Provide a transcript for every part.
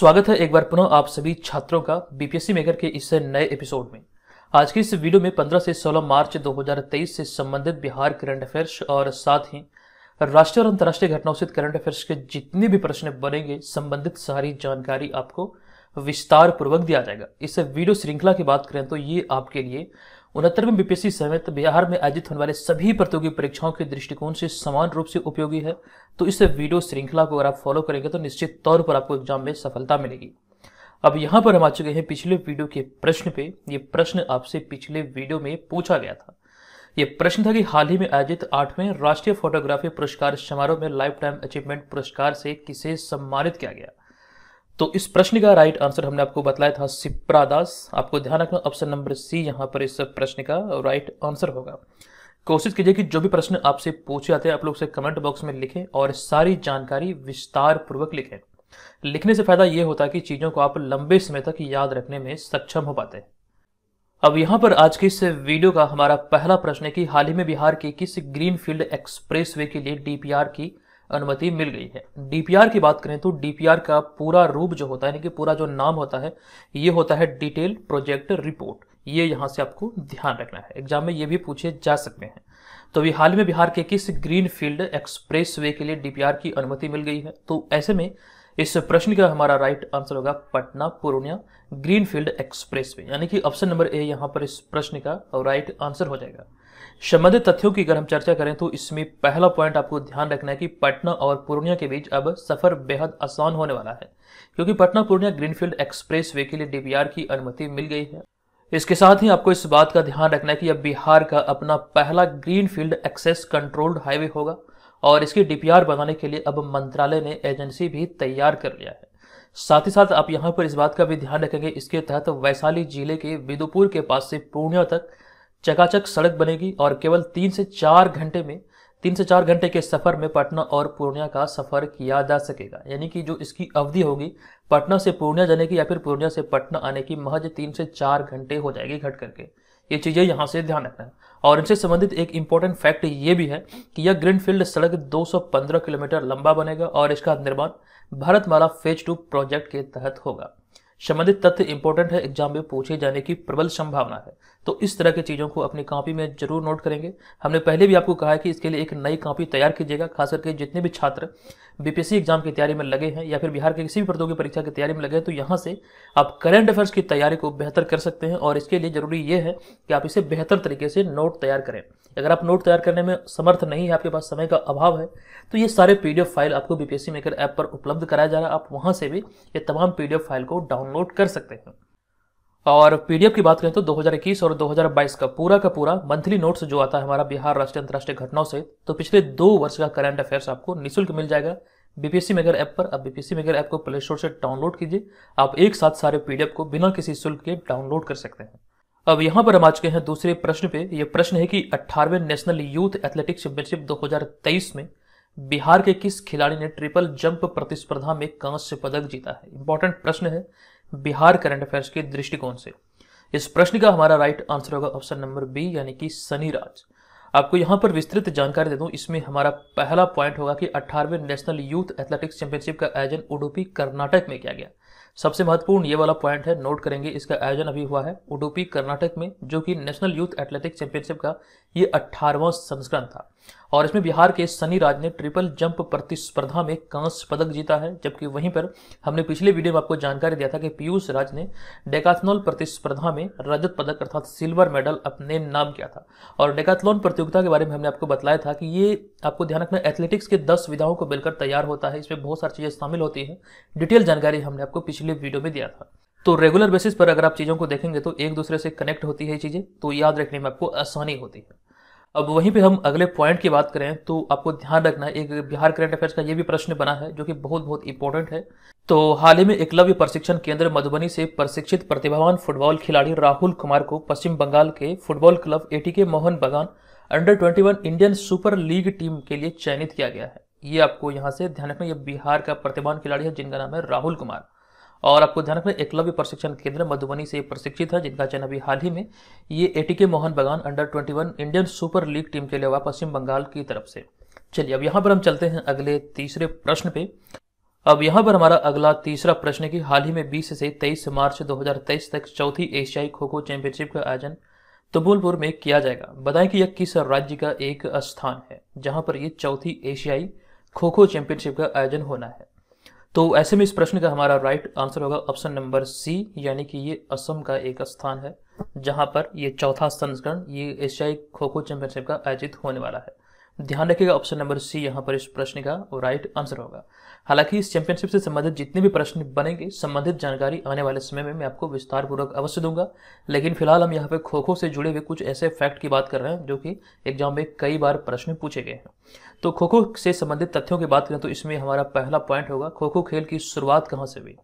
स्वागत है एक बार पुनः आप सभी छात्रों का बीपीएससी मेकर के इस नए एपिसोड में आज की इस वीडियो में 15 से 16 मार्च 2023 से संबंधित बिहार करंट अफेयर्स और साथ ही राष्ट्रीय और अंतर्राष्ट्रीय घटनाओं से करंट अफेयर्स के जितने भी प्रश्न बनेंगे संबंधित सारी जानकारी आपको विस्तार पूर्वक दिया जाएगा इस वीडियो श्रृंखला की बात करें तो ये आपके लिए उनहत्तरवीं बीपीएससी समेत बिहार में आयोजित होने वाले सभी प्रतियोगी परीक्षाओं के दृष्टिकोण से समान रूप से उपयोगी है तो इस वीडियो श्रृंखला को अगर आप फॉलो करेंगे तो निश्चित तौर पर आपको एग्जाम में सफलता मिलेगी अब यहाँ पर हम आ चुके हैं पिछले वीडियो के प्रश्न पे ये प्रश्न आपसे पिछले वीडियो में पूछा गया था ये प्रश्न था कि हाल ही में आयोजित आठवें राष्ट्रीय फोटोग्राफी पुरस्कार समारोह में लाइफ टाइम अचीवमेंट पुरस्कार से किसे सम्मानित किया गया तो इस प्रश्न का राइट आंसर हमने आपको बताया था सिप्रा दास आपको ध्यान रखना ऑप्शन नंबर सी यहाँ पर इस प्रश्न का राइट आंसर होगा कोशिश कीजिए कि जो भी प्रश्न आपसे पूछे जाते हैं आप लोग से कमेंट बॉक्स में लिखें और सारी जानकारी विस्तार पूर्वक लिखें लिखने से फायदा यह होता है कि चीज़ों को आप लंबे समय तक याद रखने में सक्षम हो पाते हैं अब यहां पर आज के इस वीडियो का हमारा पहला प्रश्न है कि हाल ही में बिहार के किस ग्रीनफील्ड एक्सप्रेसवे के लिए डीपीआर की अनुमति मिल गई है डीपीआर की बात करें तो डीपीआर का पूरा रूप जो होता है यानी कि पूरा जो नाम होता है ये होता है डिटेल प्रोजेक्ट रिपोर्ट ये यहाँ से आपको ध्यान रखना है एग्जाम में ये भी पूछे जा सकते हैं तो अभी हाल में बिहार के किस ग्रीन फील्ड एक्सप्रेस वे के लिए डीपीआर की अनुमति मिल गई है तो ऐसे में इस प्रश्न का हमारा राइट आंसर होगा Patna Purnia green field expressway यानी कि ऑप्शन नंबर ए यहाँ पर इस प्रश्न का राइट आंसर हो जाएगा संबंधित तथ्यों की अगर हम चर्चा करें तो इसमें पहला पॉइंट आपको ध्यान रखना है कि पटना और पूर्णिया के बीच अब सफर बेहद आसान होने वाला है क्योंकि Patna Purnia greenfield expressway के लिए डीपीआर की अनुमति मिल गई है इसके साथ ही आपको इस बात का ध्यान रखना है कि अब बिहार का अपना पहला ग्रीनफील्ड एक्सेस कंट्रोल्ड हाईवे होगा और इसकी डीपीआर बनाने के लिए अब मंत्रालय ने एजेंसी भी तैयार कर लिया है साथ ही साथ आप यहाँ पर इस बात का भी ध्यान रखेंगे इसके तहत वैशाली जिले के विदुपुर के पास से पूर्णिया तक चकाचक सड़क बनेगी और केवल तीन से चार घंटे में तीन से चार घंटे के सफर में पटना और पूर्णिया का सफर किया जा सकेगा यानी कि जो इसकी अवधि होगी पटना से पूर्णिया जाने की या फिर पूर्णिया से पटना आने की महज तीन से चार घंटे हो जाएगी घट करके ये चीजें यहाँ से ध्यान रखना है और इनसे संबंधित एक इंपॉर्टेंट फैक्ट ये भी है कि यह ग्रीनफील्ड सड़क 215 किलोमीटर लंबा बनेगा और इसका निर्माण भारतमाला फेज टू प्रोजेक्ट के तहत होगा संबंधित तथ्य इंपॉर्टेंट है एग्जाम में पूछे जाने की प्रबल संभावना है तो इस तरह की चीज़ों को अपनी कॉपी में जरूर नोट करेंगे हमने पहले भी आपको कहा है कि इसके लिए एक नई कॉपी तैयार कीजिएगा खास करके जितने भी छात्र बीपीएससी एग्जाम की तैयारी में लगे हैं या फिर बिहार के किसी भी प्रतियोगी परीक्षा की तैयारी में लगे हैं तो यहाँ से आप करंट अफेयर्स की तैयारी को बेहतर कर सकते हैं और इसके लिए जरूरी ये है कि आप इसे बेहतर तरीके से नोट तैयार करें अगर आप नोट तैयार करने में समर्थ नहीं है आपके पास समय का अभाव है तो ये सारे पी फाइल आपको बीपीएससी मेकर ऐप पर उपलब्ध कराया जा रहा है आप वहाँ से भी ये तमाम पी फाइल को डाउनलोड कर सकते हैं और पीडीएफ की बात करें तो 2021 और 2022 का पूरा का पूरा मंथली नोट्स जो आता है हमारा बिहार राष्ट्रीय अंतर्राष्ट्रीय घटनाओं से तो पिछले दो वर्ष का करंट अफेयर्स आपको निःशुल्क मिल जाएगा बीपीएससी मेगर ऐप पर आप बीपीएससी मेगर ऐप को प्ले स्टोर से डाउनलोड कीजिए आप एक साथ सारे पीडीएफ को बिना किसी शुल्क के डाउनलोड कर सकते हैं अब यहाँ पर हम आ चुके हैं दूसरे प्रश्न पे यह प्रश्न है कि 18वें नेशनल यूथ एथलेटिक चैंपियनशिप 2023 में बिहार के किस खिलाड़ी ने ट्रिपल जंप प्रतिस्पर्धा में कांस्य पदक जीता है इंपॉर्टेंट प्रश्न है बिहार करंट अफेयर्स के दृष्टिकोण से इस प्रश्न का हमारा राइट आंसर होगा ऑप्शन नंबर बी यानी कि सनी राज आपको यहाँ पर विस्तृत जानकारी दे दूँ इसमें हमारा पहला पॉइंट होगा कि अठारहवें नेशनल यूथ एथलेटिक्स चैंपियनशिप का आयोजन उडुपी कर्नाटक में किया गया सबसे महत्वपूर्ण ये वाला पॉइंट है नोट करेंगे इसका आयोजन अभी हुआ है उडुपी कर्नाटक में जो कि नेशनल यूथ एथलेटिक चैंपियनशिप का ये अट्ठारहवां संस्करण था और इसमें बिहार के सनी राज ने ट्रिपल जंप प्रतिस्पर्धा में कांस्य पदक जीता है जबकि वहीं पर हमने पिछले वीडियो में आपको जानकारी दिया था कि पीयूष राज ने डेकाथनोल प्रतिस्पर्धा में रजत पदक अर्थात सिल्वर मेडल अपने नाम किया था और डेकाथलोन प्रतियोगिता के बारे में हमने आपको बताया था कि ये आपको ध्यान रखना एथलेटिक्स के दस विधाओं को मिलकर तैयार होता है इसमें बहुत सारी चीज़ें शामिल होती हैं डिटेल जानकारी हमने आपको पिछले वीडियो में दिया था तो रेगुलर बेसिस पर अगर आप चीज़ों को देखेंगे तो एक दूसरे से कनेक्ट होती है चीज़ें तो याद रखने में आपको आसानी होती है अब वहीं पे हम अगले पॉइंट की बात करें तो आपको ध्यान रखना है एक बिहार करंट अफेयर्स का ये भी प्रश्न बना है जो कि बहुत बहुत इंपॉर्टेंट है तो हाल ही में एकलव्य प्रशिक्षण केंद्र मधुबनी से प्रशिक्षित प्रतिभावान फुटबॉल खिलाड़ी राहुल कुमार को पश्चिम बंगाल के football club eighty ATK Mohun Bagan under twenty Indian Super League team के लिए चयनित किया गया है ये आपको यहाँ से ध्यान रखना ये बिहार का प्रतिभावान खिलाड़ी है जिनका नाम है राहुल कुमार और आपको ध्यान रखना एकलव्य प्रशिक्षण केंद्र मधुबनी से प्रशिक्षित है जिनका चयन अभी हाल ही में ये ATK Mohun Bagan under 21 Indian Super League team के लिए हुआ पश्चिम बंगाल की तरफ से चलिए अब यहाँ पर हम चलते हैं अगले तीसरे प्रश्न पे अब यहाँ पर हमारा अगला तीसरा प्रश्न है कि हाल ही में 20 से 23 मार्च 2023 तक चौथी एशियाई खो खो चैंपियनशिप का आयोजन तुबुलपुर में किया जाएगा बताएं कि यह किस राज्य का एक स्थान है जहाँ पर यह चौथी एशियाई खो खो चैंपियनशिप का आयोजन होना है तो ऐसे में इस प्रश्न का हमारा राइट आंसर होगा ऑप्शन नंबर सी यानी कि ये असम का एक स्थान है जहां पर ये चौथा संस्करण ये एशियाई खो खो चैंपियनशिप का आयोजित होने वाला है ध्यान रखिएगा ऑप्शन नंबर सी यहाँ पर इस प्रश्न का राइट आंसर होगा हालांकि इस चैंपियनशिप से संबंधित जितने भी प्रश्न बनेंगे संबंधित जानकारी आने वाले समय में मैं आपको विस्तार पूर्वक अवश्य दूंगा लेकिन फिलहाल हम यहाँ पे खो खो से जुड़े हुए कुछ ऐसे फैक्ट की बात कर रहे हैं जो कि एग्जाम में कई बार प्रश्न पूछे गए हैं तो खो खो से संबंधित तथ्यों की बात करें तो इसमें हमारा पहला पॉइंट होगा खो खो खेल की शुरुआत कहाँ से हुई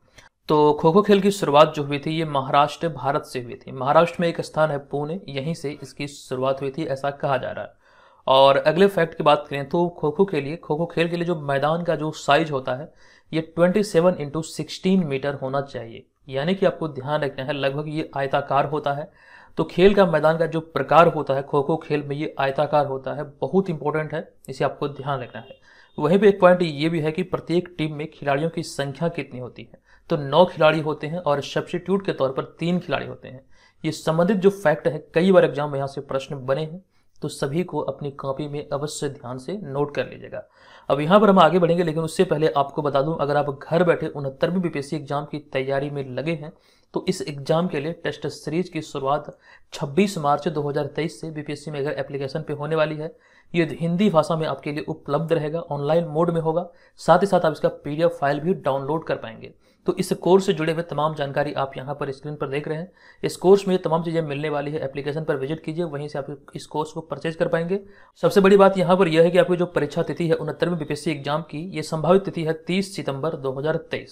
तो खो खो खेल की शुरुआत जो हुई थी ये महाराष्ट्र भारत से हुई थी महाराष्ट्र में एक स्थान है पुणे यहीं से इसकी शुरुआत हुई थी ऐसा कहा जा रहा है और अगले फैक्ट की बात करें तो खो खो के लिए खो खो खेल के लिए जो मैदान का जो साइज होता है ये 27 सेवन इंटू सिक्सटीन मीटर होना चाहिए यानी कि आपको ध्यान रखना है लगभग ये आयताकार होता है तो खेल का मैदान का जो प्रकार होता है खो खो खेल में ये आयताकार होता है बहुत इंपॉर्टेंट है इसे आपको ध्यान रखना है वहीं पर एक पॉइंट ये भी है कि प्रत्येक टीम में खिलाड़ियों की संख्या कितनी होती है तो नौ खिलाड़ी होते हैं और सब्सिट्यूट के तौर पर तीन खिलाड़ी होते हैं ये संबंधित जो फैक्ट है कई बार एग्जाम में यहाँ से प्रश्न बने हैं तो सभी को अपनी कॉपी में अवश्य ध्यान से नोट कर लीजिएगा अब यहाँ पर हम आगे बढ़ेंगे लेकिन उससे पहले आपको बता दूं अगर आप घर बैठे उनहत्तरवीं बीपीएससी एग्जाम की तैयारी में लगे हैं तो इस एग्जाम के लिए टेस्ट सीरीज की शुरुआत 26 मार्च 2023 से बीपीएससी अगर एप्लीकेशन पे होने वाली है ये हिंदी भाषा में आपके लिए उपलब्ध रहेगा ऑनलाइन मोड में होगा साथ ही साथ आप इसका पीडीएफ फाइल भी डाउनलोड कर पाएंगे तो इस कोर्स से जुड़े हुए तमाम जानकारी आप यहाँ पर स्क्रीन पर देख रहे हैं इस कोर्स में तमाम चीज़ें मिलने वाली है एप्लीकेशन पर विजिट कीजिए वहीं से आप इस कोर्स को परचेज कर पाएंगे सबसे बड़ी बात यहाँ पर यह है कि आपकी जो परीक्षा तिथि है उनहत्तरवीं बीपीएससी एग्जाम की ये संभावित तिथि है तीस सितंबर दो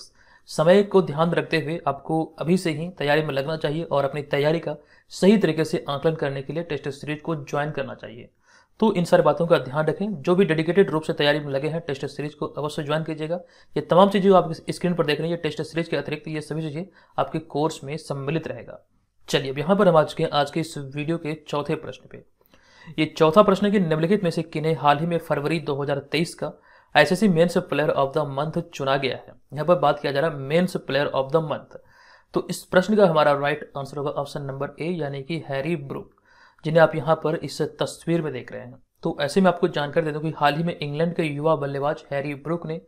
समय को ध्यान रखते हुए आपको अभी से ही तैयारी में लगना चाहिए और अपनी तैयारी का सही तरीके से आंकलन करने के लिए टेस्ट सीरीज को ज्वाइन करना चाहिए तो इन सारी बातों का ध्यान रखें जो भी डेडिकेटेड रूप से तैयारी में लगे हैं टेस्ट सीरीज को अवश्य ज्वाइन कीजिएगा ये तमाम चीज़ें आप स्क्रीन पर देख रहे हैं ये टेस्ट सीरीज के अतिरिक्त ये सभी चीज़ें आपके कोर्स में सम्मिलित रहेगा चलिए अब यहाँ पर हम आ चुके हैं आज के इस वीडियो के चौथे प्रश्न पे ये चौथा प्रश्न की कि निम्नलिखित में से किन्हें हाल ही में फरवरी दो का ICC men's player of the month चुना गया है यहाँ पर बात किया जा रहा है men's player of the month तो इस प्रश्न का हमारा राइट आंसर होगा ऑप्शन नंबर ए यानी कि हैरी ब्रुक जिन्हें आप यहाँ पर इस तस्वीर में देख रहे हैं तो ऐसे में आपको जानकारी दे हूँ कि हाल ही में इंग्लैंड के युवा बल्लेबाज हैरी ब्रुक ने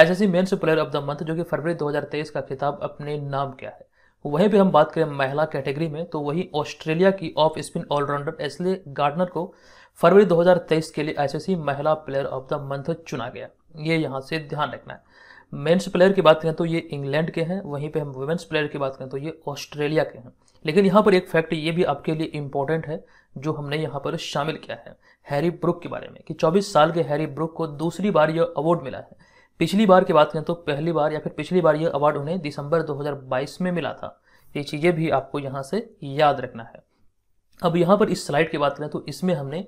एस men's player of the month जो कि फरवरी 2023 का खिताब अपने नाम किया है वहीं पे हम बात करें महिला कैटेगरी में तो वही ऑस्ट्रेलिया की off spin allrounder Ashleigh Gardner को फरवरी 2023 के लिए एस महिला प्लेयर ऑफ द मंथ चुना गया ये यहाँ से ध्यान रखना है मेन्स प्लेयर की बात करें तो ये इंग्लैंड के हैं वहीं पे हम वुमेंस प्लेयर की बात करें तो ये ऑस्ट्रेलिया के हैं लेकिन यहाँ पर एक फैक्ट ये भी आपके लिए इम्पोर्टेंट है जो हमने यहाँ पर शामिल किया है हैरी ब्रुक के बारे में कि 24 साल के हैरी ब्रुक को दूसरी बार यह अवार्ड मिला है पिछली बार की बात करें तो पहली बार या फिर पिछली बार यह अवार्ड उन्हें दिसंबर दो में मिला था ये चीज़ें भी आपको यहाँ से याद रखना है अब यहाँ पर इस स्लाइड की बात करें तो इसमें हमने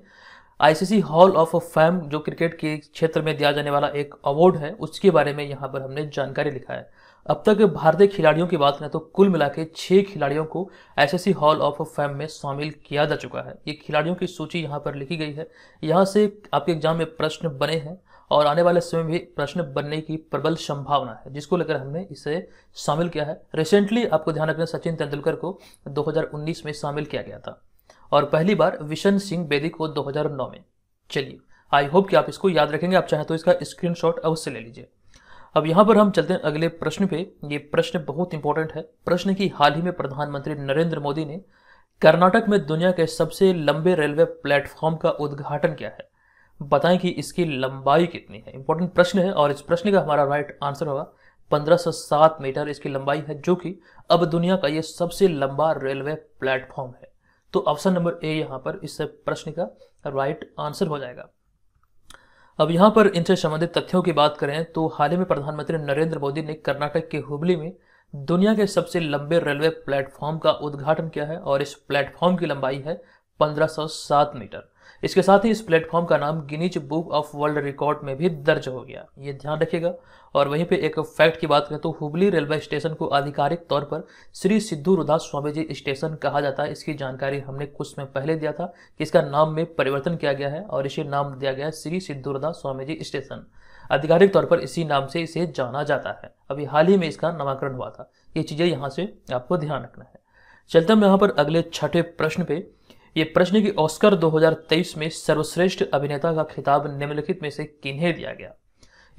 आईसीसी हॉल ऑफ फैम जो क्रिकेट के क्षेत्र में दिया जाने वाला एक अवार्ड है उसके बारे में यहाँ पर हमने जानकारी लिखा है अब तक भारतीय खिलाड़ियों की बात करें तो कुल मिला के छः खिलाड़ियों को आईसीसी हॉल ऑफ फैम में शामिल किया जा चुका है ये खिलाड़ियों की सूची यहाँ पर लिखी गई है यहाँ से आपके एग्जाम में प्रश्न बने हैं और आने वाले समय में भी प्रश्न बनने की प्रबल संभावना है जिसको लेकर हमने इसे शामिल किया है रिसेंटली आपको ध्यान रखना सचिन तेंदुलकर को 2019 में शामिल किया गया था और पहली बार विशन सिंह बेदी को 2009 में चलिए आई होप कि आप इसको याद रखेंगे आप चाहें तो इसका स्क्रीनशॉट अवश्य ले लीजिए अब यहाँ पर हम चलते हैं अगले प्रश्न पे ये प्रश्न बहुत इंपॉर्टेंट है प्रश्न की हाल ही में प्रधानमंत्री नरेंद्र मोदी ने कर्नाटक में दुनिया के सबसे लंबे रेलवे प्लेटफॉर्म का उद्घाटन किया है बताएं कि इसकी लंबाई कितनी है इंपॉर्टेंट प्रश्न है और इस प्रश्न का हमारा राइट आंसर होगा 1507 मीटर इसकी लंबाई है जो कि अब दुनिया का ये सबसे लंबा रेलवे प्लेटफॉर्म है तो ऑप्शन नंबर ए यहां पर इस प्रश्न का राइट आंसर हो जाएगा अब यहां पर इनसे संबंधित तथ्यों की बात करें तो हाल ही में प्रधानमंत्री नरेंद्र मोदी ने कर्नाटक के हुबली में दुनिया के सबसे लंबे रेलवे प्लेटफॉर्म का उद्घाटन किया है और इस प्लेटफॉर्म की लंबाई है 1507 मीटर इसके साथ ही इस प्लेटफॉर्म का नाम Guinness Book of World Record में भी दर्ज हो गया ये ध्यान रखिएगा और वहीं पे एक फैक्ट की बात करें तो हुबली रेलवे स्टेशन को आधिकारिक तौर पर श्री सिद्धू रुदास स्वामी जी स्टेशन कहा जाता है इसकी जानकारी हमने कुछ समय पहले दिया था कि इसका नाम में परिवर्तन किया गया है और इसे नाम दिया गया है श्री सिद्धू रुदास स्वामी जी स्टेशन आधिकारिक तौर पर इसी नाम से इसे जाना जाता है अभी हाल ही में इसका नामांकरण हुआ था ये चीज़ें यहाँ से आपको ध्यान रखना है चलते हम यहाँ पर अगले छठे प्रश्न पे ये प्रश्न कि ऑस्कर 2023 में सर्वश्रेष्ठ अभिनेता का खिताब निम्नलिखित में से किन्हें दिया गया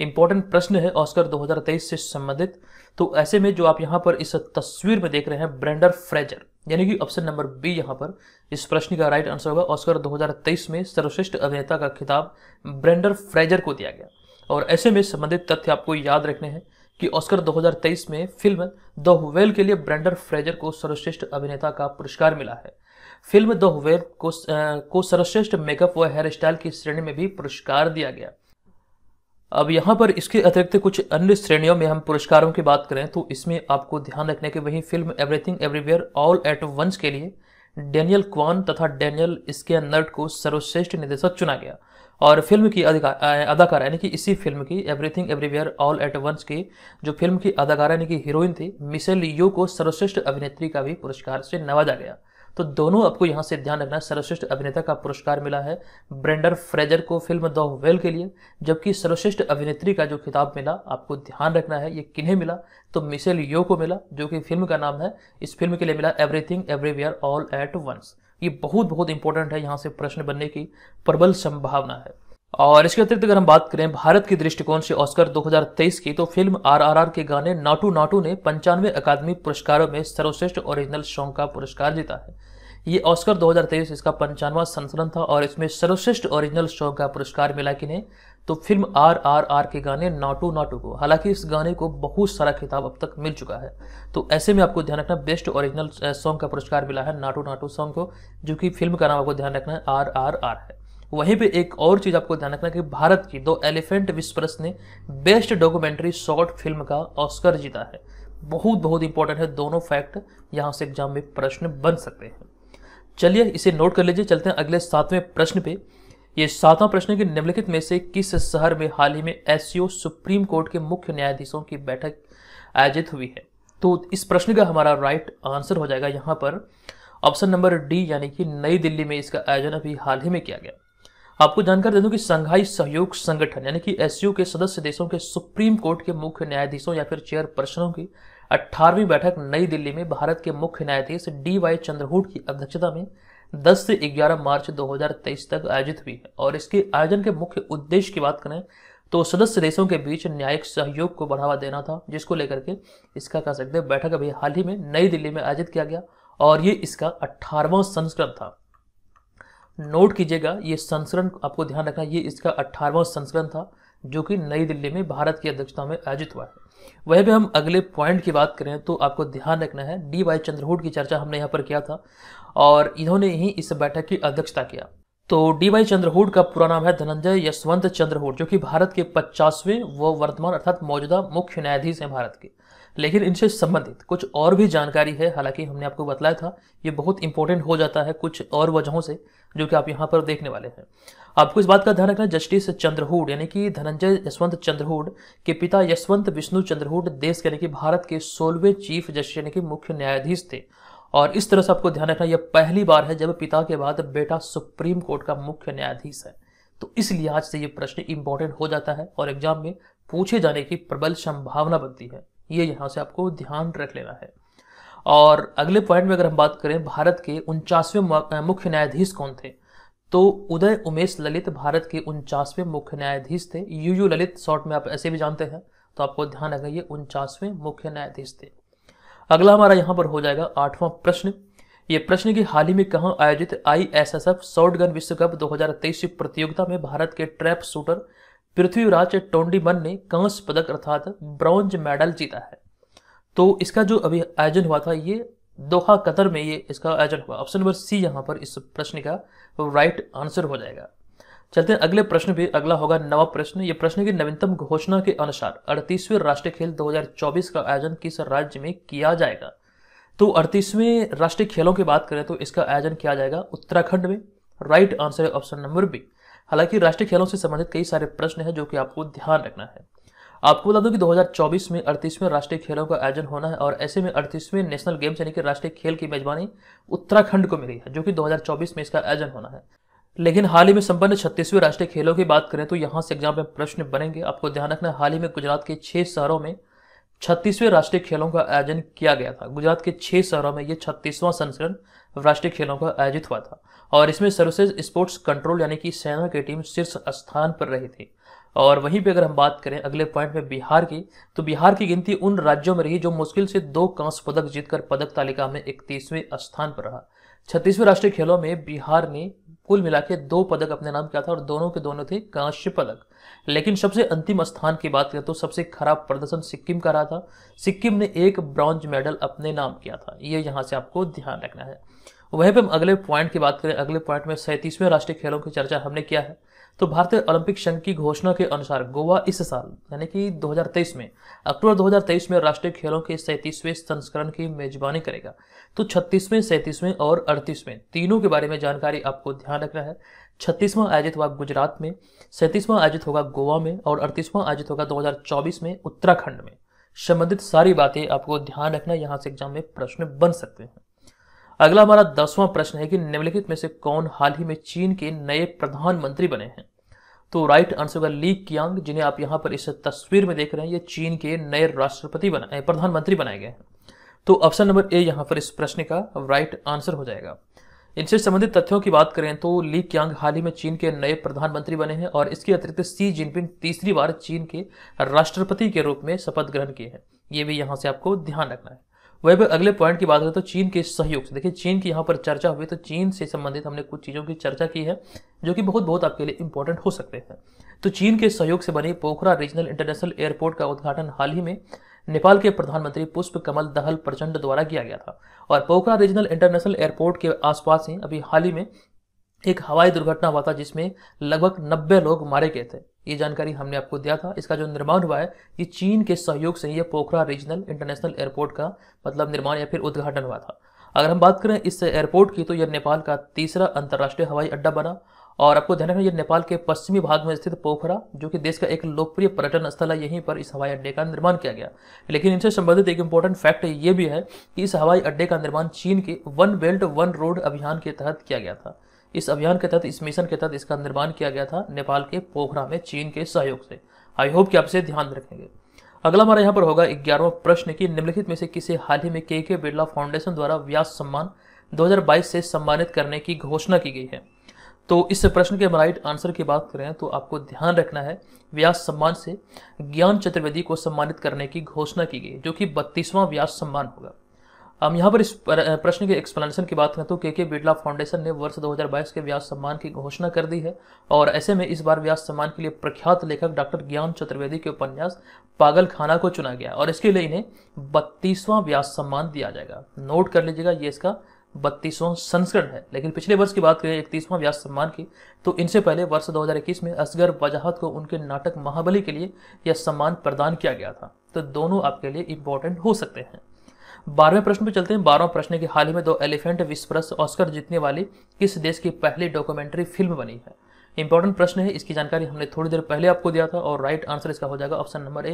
इंपॉर्टेंट प्रश्न है ऑस्कर 2023 से संबंधित तो ऐसे में जो आप यहाँ पर इस तस्वीर में देख रहे हैं ब्रेंडर फ्रेजर यानी कि ऑप्शन नंबर बी यहाँ पर इस प्रश्न का राइट आंसर होगा ऑस्कर 2023 में सर्वश्रेष्ठ अभिनेता का खिताब ब्रेंडर फ्रेजर को दिया गया और ऐसे में संबंधित तथ्य आपको याद रखने हैं कि ऑस्कर 2023 में फिल्म द वेल के लिए ब्रेंडर फ्रेजर को सर्वश्रेष्ठ अभिनेता का पुरस्कार मिला है फिल्म द हुवेर को को सर्वश्रेष्ठ मेकअप व हेयर स्टाइल की श्रेणी में भी पुरस्कार दिया गया अब यहाँ पर इसके अतिरिक्त कुछ अन्य श्रेणियों में हम पुरस्कारों की बात करें तो इसमें आपको ध्यान रखने के वहीं film everything everywhere all at once के लिए डेनियल क्वान तथा डेनियल इसके नर्ट को सर्वश्रेष्ठ निर्देशक चुना गया और फिल्म की अदाकार यानी कि इसी फिल्म की everything everywhere all at once की जो फिल्म की अदाकार यानी कि हीरोइन थी मिसेल यू को सर्वश्रेष्ठ अभिनेत्री का भी पुरस्कार से नवाजा गया तो दोनों आपको यहाँ से ध्यान रखना है सर्वश्रेष्ठ अभिनेता का पुरस्कार मिला है ब्रेंडर फ्रेजर को फिल्म द वेल के लिए जबकि सर्वश्रेष्ठ अभिनेत्री का जो खिताब मिला आपको ध्यान रखना है ये किन्हें मिला तो मिसेल यो को मिला जो कि फिल्म का नाम है इस फिल्म के लिए मिला everything everywhere all at once ये बहुत बहुत इंपॉर्टेंट है यहाँ से प्रश्न बनने की प्रबल संभावना है और इसके अतिरिक्त अगर हम बात करें भारत के दृष्टिकोण से ऑस्कर 2023 की तो फिल्म आरआरआर के गाने नाटू नाटू ने पंचानवे अकादमी पुरस्कारों में सर्वश्रेष्ठ ओरिजिनल सॉन्ग का पुरस्कार जीता है ये ऑस्कर 2023 इसका पंचानवा संस्करण था और इसमें सर्वश्रेष्ठ ओरिजिनल सॉन्ग का पुरस्कार मिला कि नहीं तो फिल्म आर आर आर के गाने नाटू नाटू को हालांकि इस गाने को बहुत सारा खिताब अब तक मिल चुका है तो ऐसे में आपको ध्यान रखना बेस्ट ओरिजिनल सॉन्ग का पुरस्कार मिला है नाटू नाटू सॉन्ग को जो कि फिल्म का नाम आपको ध्यान रखना है आर आर आर है वहीं पे एक और चीज़ आपको ध्यान रखना कि भारत की दो एलिफेंट विस्पर्स ने बेस्ट डॉक्यूमेंट्री शॉर्ट फिल्म का ऑस्कर जीता है बहुत बहुत इंपॉर्टेंट है दोनों फैक्ट यहाँ से एग्जाम में प्रश्न बन सकते हैं चलिए इसे नोट कर लीजिए चलते हैं अगले सातवें प्रश्न पे ये सातवां प्रश्न कि निम्नलिखित में से किस शहर में हाल ही में एस सुप्रीम कोर्ट के मुख्य न्यायाधीशों की बैठक आयोजित हुई है तो इस प्रश्न का हमारा राइट आंसर हो जाएगा यहाँ पर ऑप्शन नंबर डी यानी कि नई दिल्ली में इसका आयोजन अभी हाल ही में किया गया आपको जानकर दे दूं कि संघाई सहयोग संगठन यानी कि एसयू के सदस्य देशों के सुप्रीम कोर्ट के मुख्य न्यायाधीशों या फिर चेयरपर्सनों की 18वीं बैठक नई दिल्ली में भारत के मुख्य न्यायाधीश डी वाई चंद्रहूड की अध्यक्षता में 10 से 11 मार्च 2023 तक आयोजित हुई है और इसके आयोजन के मुख्य उद्देश्य की बात करें तो सदस्य देशों के बीच न्यायिक सहयोग को बढ़ावा देना था जिसको लेकर के इसका कह सकते हैं बैठक अभी हाल ही में नई दिल्ली में आयोजित किया गया और ये इसका अठारवा संस्करण था नोट कीजिएगा ये संस्करण आपको ध्यान रखना ये इसका अट्ठारहवा संस्करण था जो कि नई दिल्ली में भारत की अध्यक्षता में आयोजित हुआ है वह भी हम अगले पॉइंट की बात करें तो आपको ध्यान रखना है डी वाई चंद्रहूड की चर्चा हमने यहाँ पर किया था और इन्होंने ही इस बैठक की अध्यक्षता किया तो डी वाई चंद्रहूड का पूरा नाम है धनंजय यशवंत चंद्रहूड जो कि भारत के पचासवें व वर्तमान अर्थात मौजूदा मुख्य न्यायाधीश हैं भारत के लेकिन इनसे संबंधित कुछ और भी जानकारी है हालांकि हमने आपको बताया था ये बहुत इंपॉर्टेंट हो जाता है कुछ और वजहों से जो कि आप यहाँ पर देखने वाले हैं आपको इस बात का ध्यान रखना जस्टिस चंद्रहूड यानी कि धनंजय यशवंत चंद्रहूड के पिता यशवंत विष्णु चंद्रहूड देश के यानी कि भारत के सोलहवें चीफ जस्टिस यानी कि मुख्य न्यायाधीश थे और इस तरह से आपको ध्यान रखना यह पहली बार है जब पिता के बाद बेटा सुप्रीम कोर्ट का मुख्य न्यायाधीश है तो इसलिए आज से ये प्रश्न इंपॉर्टेंट हो जाता है और एग्जाम में पूछे जाने की प्रबल संभावना बनती है ये यहाँ से आपको ध्यान रख लेना है और अगले पॉइंट में अगर हम बात करें भारत के उनचासवें मुख्य न्यायाधीश कौन थे तो उदय उमेश ललित भारत के उनचासवें मुख्य न्यायाधीश थे यू यू ललित शॉर्ट में आप ऐसे भी जानते हैं तो आपको ध्यान रखना ये उनचासवें मुख्य न्यायाधीश थे अगला हमारा यहाँ पर हो जाएगा आठवां प्रश्न ये प्रश्न की हाल ही में कहाँ आयोजित I S S F shotgun विश्व कप दो की प्रतियोगिता में भारत के ट्रैप शूटर पृथ्वीराज टोंडीमन ने कांस्य पदक अर्थात ब्रॉन्ज मेडल जीता है तो इसका जो अभी आयोजन हुआ था ये दोहा कतर में ये इसका आयोजन हुआ ऑप्शन नंबर सी यहाँ पर इस प्रश्न का राइट आंसर हो जाएगा चलते हैं अगले प्रश्न भी अगला होगा नवा प्रश्न ये प्रश्न की नवीनतम घोषणा के अनुसार अड़तीसवें राष्ट्रीय खेल 2024 का आयोजन किस राज्य में किया जाएगा तो अड़तीसवें राष्ट्रीय खेलों की बात करें तो इसका आयोजन किया जाएगा उत्तराखंड में राइट आंसर है ऑप्शन नंबर बी हालांकि राष्ट्रीय खेलों से संबंधित कई सारे प्रश्न है जो कि आपको ध्यान रखना है आपको बता दूं कि 2024 में अड़तीसवें राष्ट्रीय खेलों का आयोजन होना है और ऐसे में अड़तीसवें नेशनल गेम्स यानी कि राष्ट्रीय खेल की मेजबानी उत्तराखंड को मिली है जो कि 2024 में इसका आयोजन होना है लेकिन हाल ही में संपन्न छत्तीसवें राष्ट्रीय खेलों की बात करें तो यहाँ से एग्जाम में प्रश्न बनेंगे आपको ध्यान रखना हाल ही में गुजरात के छह शहरों में छत्तीसवें राष्ट्रीय खेलों का आयोजन किया गया था गुजरात के छह शहरों में ये छत्तीसवां संस्करण राष्ट्रीय खेलों का आयोजित हुआ था और इसमें सर्विसेज स्पोर्ट्स कंट्रोल यानी कि सेना की टीम शीर्ष स्थान पर रही थी और वहीं पे अगर हम बात करें अगले पॉइंट में बिहार की तो बिहार की गिनती उन राज्यों में रही जो मुश्किल से दो कांस्य पदक जीतकर पदक तालिका में इकतीसवें स्थान पर रहा छत्तीसवें राष्ट्रीय खेलों में बिहार ने कुल मिला के दो पदक अपने नाम किया था और दोनों के दोनों थे कांस्य पदक लेकिन सबसे अंतिम स्थान की बात करें तो सबसे खराब प्रदर्शन सिक्किम का रहा था सिक्किम ने एक ब्रॉन्ज मेडल अपने नाम किया था ये यहाँ से आपको ध्यान रखना है वहीं पर हम अगले पॉइंट की बात करें अगले पॉइंट में सैंतीसवें राष्ट्रीय खेलों की चर्चा हमने किया है तो भारतीय ओलंपिक संघ की घोषणा के अनुसार गोवा इस साल यानी कि 2023 में अक्टूबर 2023 में राष्ट्रीय खेलों के सैंतीसवें संस्करण की मेजबानी करेगा तो छत्तीसवें सैंतीसवें और अड़तीसवें तीनों के बारे में जानकारी आपको ध्यान रखना है छत्तीसवां आयोजित हुआ गुजरात में सैंतीसवां आयोजित होगा गोवा में और अड़तीसवां आयोजित होगा दो में उत्तराखंड में संबंधित सारी बातें आपको ध्यान रखना यहाँ से एग्जाम में प्रश्न बन सकते हैं अगला हमारा दसवां प्रश्न है कि निम्नलिखित में से कौन हाल ही में चीन के नए प्रधानमंत्री बने हैं तो राइट आंसर होगा ली कियांग जिन्हें आप यहाँ पर इस तस्वीर में देख रहे हैं ये चीन के नए राष्ट्रपति बनाए प्रधानमंत्री बनाए गए हैं तो ऑप्शन नंबर ए यहाँ पर इस प्रश्न का राइट आंसर हो जाएगा इनसे संबंधित तथ्यों की बात करें तो ली क्यांग हाल ही में चीन के नए प्रधानमंत्री बने हैं और इसके अतिरिक्त सी जिनपिंग तीसरी बार चीन के राष्ट्रपति के रूप में शपथ ग्रहण किए हैं ये भी यहाँ से आपको ध्यान रखना है वहीं पर अगले पॉइंट की बात करें तो चीन के सहयोग से देखिए चीन की यहाँ पर चर्चा हुई तो चीन से संबंधित हमने कुछ चीज़ों की चर्चा की है जो कि बहुत बहुत आपके लिए इंपॉर्टेंट हो सकते हैं तो चीन के सहयोग से बने पोखरा रीजनल इंटरनेशनल एयरपोर्ट का उद्घाटन हाल ही में नेपाल के प्रधानमंत्री पुष्प कमल दहल प्रचंड द्वारा किया गया था और पोखरा रीजनल इंटरनेशनल एयरपोर्ट के आसपास ही अभी हाल ही में एक हवाई दुर्घटना हुआ था जिसमें लगभग 90 लोग मारे गए थे ये जानकारी हमने आपको दिया था इसका जो निर्माण हुआ है ये चीन के सहयोग से ये पोखरा रीजनल इंटरनेशनल एयरपोर्ट का मतलब निर्माण या फिर उद्घाटन हुआ था अगर हम बात करें इस एयरपोर्ट की तो यह नेपाल का तीसरा अंतर्राष्ट्रीय हवाई अड्डा बना और आपको ध्यान रखना ये नेपाल के पश्चिमी भाग में स्थित पोखरा जो कि देश का एक लोकप्रिय पर्यटन स्थल है यहीं पर इस हवाई अड्डे का निर्माण किया गया लेकिन इनसे संबंधित एक इम्पोर्टेंट फैक्ट ये भी है कि इस हवाई अड्डे का निर्माण चीन के वन बेल्ट वन रोड अभियान के तहत किया गया था इस अभियान के तहत इस मिशन के तहत इसका निर्माण किया गया था नेपाल के पोखरा में चीन के सहयोग से आई होप कि आप इसे ध्यान रखेंगे अगला हमारा यहाँ पर होगा ग्यारहवा प्रश्न की निम्नलिखित में से किसे हाल ही में के के बिरला फाउंडेशन द्वारा व्यास सम्मान 2022 से सम्मानित करने की घोषणा की गई है तो इस प्रश्न के राइट आंसर की बात करें तो आपको ध्यान रखना है व्यास सम्मान से ज्ञान चतुर्वेदी को सम्मानित करने की घोषणा की गई जो कि बत्तीसवां व्यास सम्मान होगा हम यहाँ पर इस प्रश्न के एक्सप्लेनेशन की बात करें तो के के बिरला फाउंडेशन ने वर्ष 2022 के व्यास सम्मान की घोषणा कर दी है और ऐसे में इस बार व्यास सम्मान के लिए प्रख्यात लेखक डॉक्टर ज्ञान चतुर्वेदी के उपन्यास पागल खाना को चुना गया और इसके लिए इन्हें बत्तीसवां व्यास सम्मान दिया जाएगा नोट कर लीजिएगा ये इसका बत्तीसवां संस्करण है लेकिन पिछले वर्ष की बात करें इकतीसवां व्यास सम्मान की तो इनसे पहले वर्ष 2021 में असगर वजाहत को उनके नाटक महाबली के लिए यह सम्मान प्रदान किया गया था तो दोनों आपके लिए इम्पोर्टेंट हो सकते हैं बारहवें प्रश्न पे चलते हैं बारहवें प्रश्न के हाल ही में दो एलिफेंट विस्प्रस ऑस्कर जीतने वाली किस देश की पहली डॉक्यूमेंट्री फिल्म बनी है इंपॉर्टेंट प्रश्न है इसकी जानकारी हमने थोड़ी देर पहले आपको दिया था और राइट आंसर इसका हो जाएगा ऑप्शन नंबर ए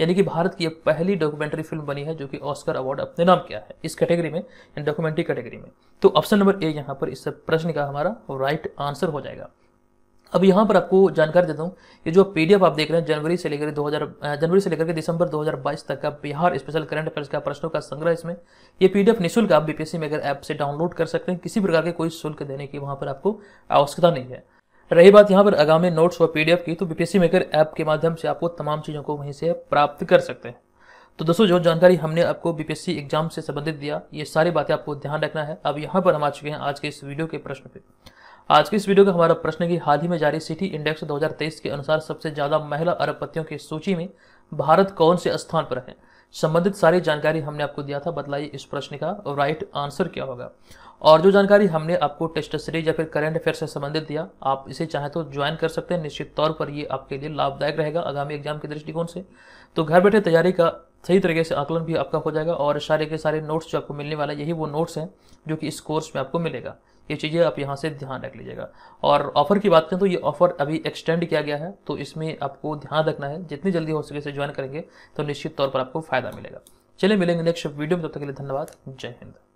यानी कि भारत की पहली डॉक्यूमेंट्री फिल्म बनी है जो कि ऑस्कर अवार्ड अपने नाम किया है इस कैटेगरी में डॉक्यूमेंट्री कैटेगरी में तो ऑप्शन नंबर ए यहाँ पर इस प्रश्न का हमारा राइट आंसर हो जाएगा अब यहाँ पर आपको जानकारी देता हूँ ये जो पीडीएफ आप देख रहे हैं जनवरी से लेकर 2000 जनवरी से लेकर के दिसंबर 2022 तक का बिहार स्पेशल करंट अफेयर्स का प्रश्नों का संग्रह इसमें ये पीडीएफ निःशुल्क आप बीपीएससी मेगर ऐप से डाउनलोड कर सकते हैं किसी प्रकार के कोई शुल्क देने की वहाँ पर आपको आवश्यकता नहीं है रही बात यहाँ पर आगामी नोट्स और पीडीएफ की तो बीपीएससी मेकर ऐप के माध्यम से आपको तमाम चीज़ों को वहीं से प्राप्त कर सकते हैं तो दोस्तों जो जानकारी हमने आपको बीपीएससी एग्जाम से संबंधित दिया ये सारी बातें आपको ध्यान रखना है अब यहाँ पर हम आ चुके हैं आज के इस वीडियो के प्रश्न पर आज की इस वीडियो का हमारा प्रश्न है कि हाल ही में जारी सिटी इंडेक्स 2023 के अनुसार सबसे ज्यादा महिला अरबपतियों की सूची में भारत कौन से स्थान पर है संबंधित सारी जानकारी हमने आपको दिया था बतलाइए इस प्रश्न का राइट आंसर क्या होगा और जो जानकारी हमने आपको टेस्ट सीरीज या फिर करंट अफेयर से संबंधित दिया आप इसे चाहें तो ज्वाइन कर सकते हैं निश्चित तौर पर ये आपके लिए लाभदायक रहेगा आगामी एग्जाम के दृष्टिकोण से तो घर बैठे तैयारी का सही तरीके से आकलन भी आपका हो जाएगा और सारे के सारे नोट्स जो आपको मिलने वाला यही वो नोट्स हैं जो कि इस कोर्स में आपको मिलेगा ये चीज़ें आप यहाँ से ध्यान रख लीजिएगा और ऑफर की बात करें तो ये ऑफर अभी एक्सटेंड किया गया है तो इसमें आपको ध्यान रखना है जितनी जल्दी हो सके इसे ज्वाइन करेंगे तो निश्चित तौर पर आपको फायदा मिलेगा चलिए मिलेंगे नेक्स्ट वीडियो में तब तक के लिए धन्यवाद जय हिंद